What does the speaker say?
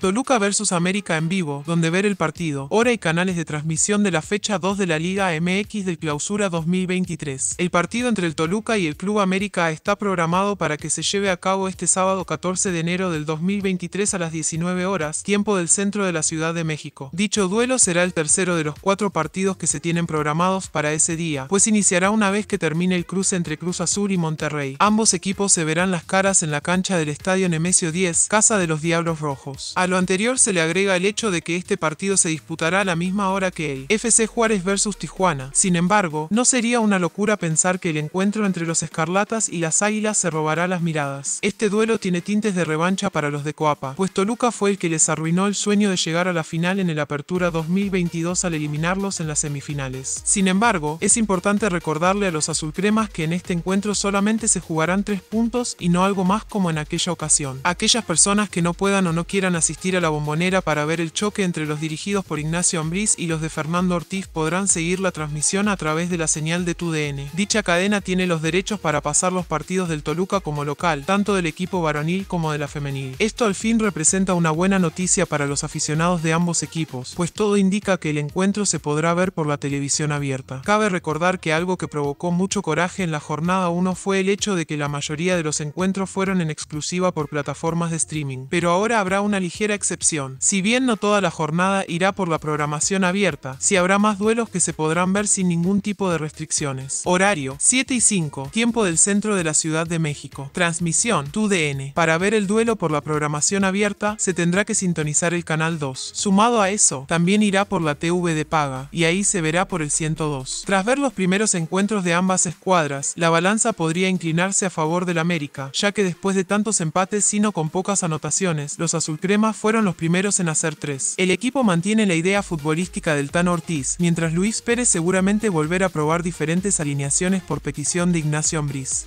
Toluca versus América en vivo, donde ver el partido, hora y canales de transmisión de la fecha 2 de la Liga MX de Clausura 2023. El partido entre el Toluca y el Club América está programado para que se lleve a cabo este sábado 14 de enero del 2023 a las 19 horas, tiempo del centro de la Ciudad de México. Dicho duelo será el tercero de los cuatro partidos que se tienen programados para ese día, pues iniciará una vez que termine el cruce entre Cruz Azul y Monterrey. Ambos equipos se verán las caras en la cancha del Estadio Nemesio 10, Casa de los Diablos Rojos lo anterior se le agrega el hecho de que este partido se disputará a la misma hora que el FC Juárez versus Tijuana. Sin embargo, no sería una locura pensar que el encuentro entre los Escarlatas y las Águilas se robará las miradas. Este duelo tiene tintes de revancha para los de Coapa, pues Toluca fue el que les arruinó el sueño de llegar a la final en el Apertura 2022 al eliminarlos en las semifinales. Sin embargo, es importante recordarle a los azulcremas que en este encuentro solamente se jugarán tres puntos y no algo más como en aquella ocasión. Aquellas personas que no puedan o no quieran asistir tira la bombonera para ver el choque entre los dirigidos por Ignacio Ambriz y los de Fernando Ortiz podrán seguir la transmisión a través de la señal de TUDN. Dicha cadena tiene los derechos para pasar los partidos del Toluca como local, tanto del equipo varonil como de la femenil. Esto al fin representa una buena noticia para los aficionados de ambos equipos, pues todo indica que el encuentro se podrá ver por la televisión abierta. Cabe recordar que algo que provocó mucho coraje en la jornada 1 fue el hecho de que la mayoría de los encuentros fueron en exclusiva por plataformas de streaming, pero ahora habrá una ligera excepción. Si bien no toda la jornada irá por la programación abierta, sí habrá más duelos que se podrán ver sin ningún tipo de restricciones. Horario 7 y 5, tiempo del centro de la Ciudad de México. Transmisión TUDN. Para ver el duelo por la programación abierta, se tendrá que sintonizar el canal 2. Sumado a eso, también irá por la TV de paga, y ahí se verá por el 102. Tras ver los primeros encuentros de ambas escuadras, la balanza podría inclinarse a favor del América, ya que después de tantos empates sino con pocas anotaciones, los azulcremas fueron los primeros en hacer tres. El equipo mantiene la idea futbolística del Tan Ortiz, mientras Luis Pérez seguramente volverá a probar diferentes alineaciones por petición de Ignacio Ambriz.